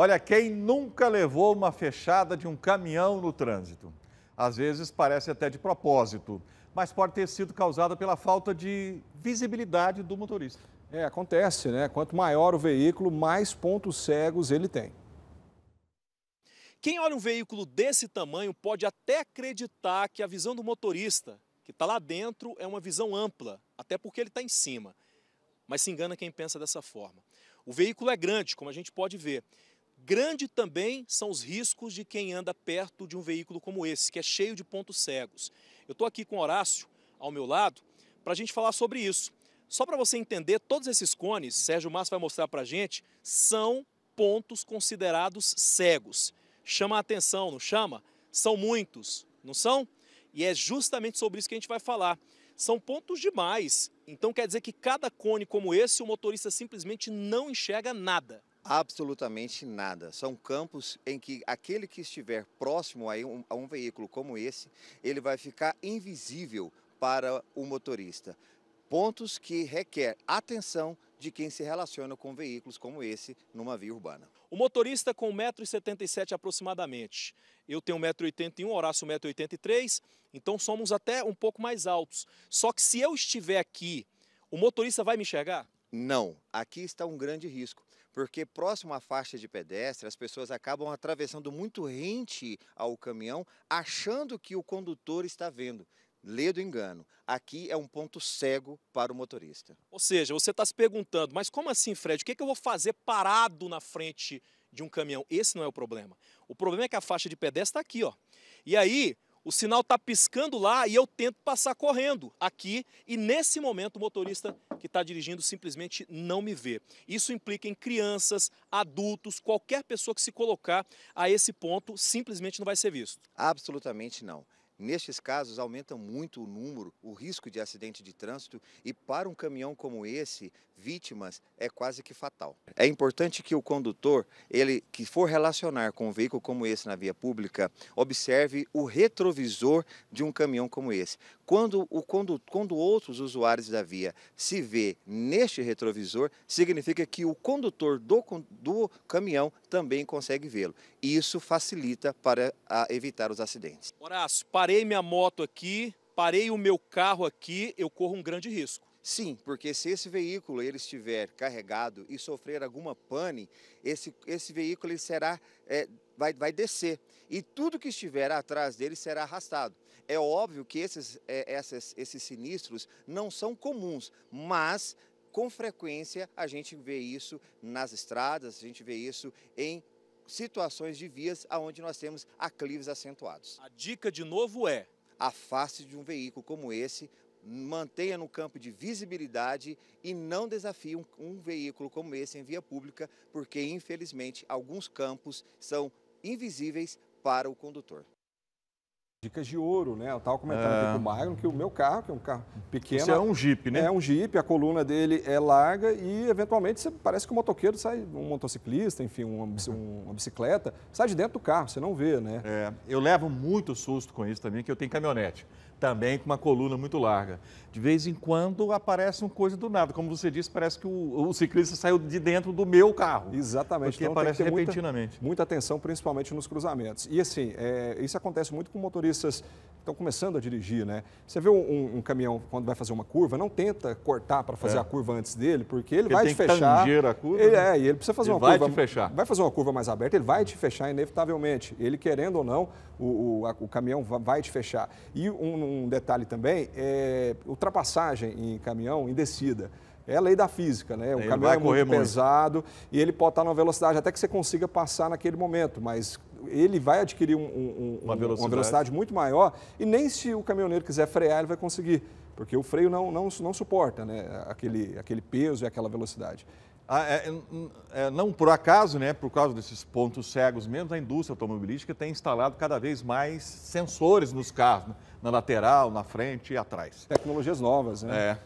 Olha, quem nunca levou uma fechada de um caminhão no trânsito? Às vezes parece até de propósito, mas pode ter sido causada pela falta de visibilidade do motorista. É, acontece, né? Quanto maior o veículo, mais pontos cegos ele tem. Quem olha um veículo desse tamanho pode até acreditar que a visão do motorista, que está lá dentro, é uma visão ampla, até porque ele está em cima. Mas se engana quem pensa dessa forma. O veículo é grande, como a gente pode ver, Grande também são os riscos de quem anda perto de um veículo como esse, que é cheio de pontos cegos. Eu estou aqui com Horácio ao meu lado para a gente falar sobre isso. Só para você entender, todos esses cones, Sérgio Massa vai mostrar para a gente, são pontos considerados cegos. Chama a atenção, não chama? São muitos, não são? E é justamente sobre isso que a gente vai falar. São pontos demais. Então quer dizer que cada cone como esse, o motorista simplesmente não enxerga nada. Absolutamente nada. São campos em que aquele que estiver próximo a um, a um veículo como esse, ele vai ficar invisível para o motorista. Pontos que requer atenção de quem se relaciona com veículos como esse numa via urbana. O motorista com 1,77m aproximadamente. Eu tenho 1,81m, Horácio 1,83m, então somos até um pouco mais altos. Só que se eu estiver aqui, o motorista vai me enxergar? Não, aqui está um grande risco porque próximo à faixa de pedestre, as pessoas acabam atravessando muito rente ao caminhão, achando que o condutor está vendo. Lê do engano. Aqui é um ponto cego para o motorista. Ou seja, você está se perguntando, mas como assim, Fred? O que, é que eu vou fazer parado na frente de um caminhão? Esse não é o problema. O problema é que a faixa de pedestre está aqui, ó. E aí, o sinal está piscando lá e eu tento passar correndo aqui e nesse momento o motorista que está dirigindo simplesmente não me vê. Isso implica em crianças, adultos, qualquer pessoa que se colocar a esse ponto simplesmente não vai ser visto. Absolutamente não. Nestes casos, aumenta muito o número, o risco de acidente de trânsito e, para um caminhão como esse, vítimas é quase que fatal. É importante que o condutor, ele que for relacionar com um veículo como esse na via pública, observe o retrovisor de um caminhão como esse. Quando, o, quando, quando outros usuários da via se vê neste retrovisor, significa que o condutor do, do caminhão também consegue vê-lo. Isso facilita para a, evitar os acidentes. Horácio, parei minha moto aqui, parei o meu carro aqui, eu corro um grande risco. Sim, porque se esse veículo ele estiver carregado e sofrer alguma pane, esse, esse veículo ele será, é, vai, vai descer e tudo que estiver atrás dele será arrastado. É óbvio que esses, é, essas, esses sinistros não são comuns, mas com frequência a gente vê isso nas estradas, a gente vê isso em situações de vias onde nós temos aclives acentuados. A dica de novo é? Afaste de um veículo como esse, mantenha no campo de visibilidade e não desafie um, um, veículo como esse em via pública, porque infelizmente alguns campos são invisíveis para o condutor. Dicas de ouro, né? Eu estava comentando é. aqui com o Magno que o meu carro, que é um carro pequeno. Isso é um Jeep, né? É um Jeep, a coluna dele é larga e, eventualmente, você, parece que o um motoqueiro sai, um motociclista, enfim, uma, uhum. uma, bicicleta, sai de dentro do carro, você não vê, né? É, eu levo muito susto com isso também, que eu tenho caminhonete, também com uma coluna muito larga. De vez em quando aparece uma coisa do nada, como você disse, parece que o, o ciclista saiu de dentro do meu carro. Exatamente, porque então, aparece repentinamente. Muita, muita atenção, principalmente nos cruzamentos. E, assim, é, isso acontece muito com motoristas motoristas estão começando a dirigir, né? Você vê um, um, caminhão quando vai fazer uma curva, não tenta cortar para fazer é. a curva antes dele, porque ele, ele vai te fechar. A curva, ele né? é, e ele precisa fazer ele uma vai curva. Vai te fechar. Vai fazer uma curva mais aberta, ele vai te fechar inevitavelmente. Ele querendo ou não, o, o, a, o caminhão vai te fechar. E um, um detalhe também é ultrapassagem em caminhão em descida. É a lei da física, né? O ele caminhão é muito pesado muito. e ele pode estar numa velocidade até que você consiga passar naquele momento, mas ele vai adquirir um, um, uma, velocidade. uma, velocidade. muito maior e nem se o caminhoneiro quiser frear, ele vai conseguir, porque o freio não, não, não suporta né, aquele, aquele peso e aquela velocidade. Ah, é, é, é não por acaso, né, por causa desses pontos cegos mesmo, a indústria automobilística tem instalado cada vez mais sensores nos carros, né, na lateral, na frente e atrás. Tecnologias novas, né? É.